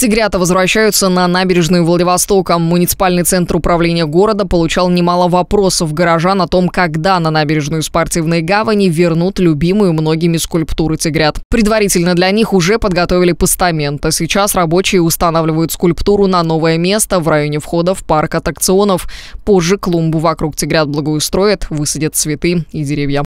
Тигрята возвращаются на набережную Владивостока. Муниципальный центр управления города получал немало вопросов горожан о том, когда на набережную спортивной гавани вернут любимую многими скульптуры тигрят. Предварительно для них уже подготовили постамент, а сейчас рабочие устанавливают скульптуру на новое место в районе входа в парк аттракционов. Позже клумбу вокруг тигрят благоустроят, высадят цветы и деревья.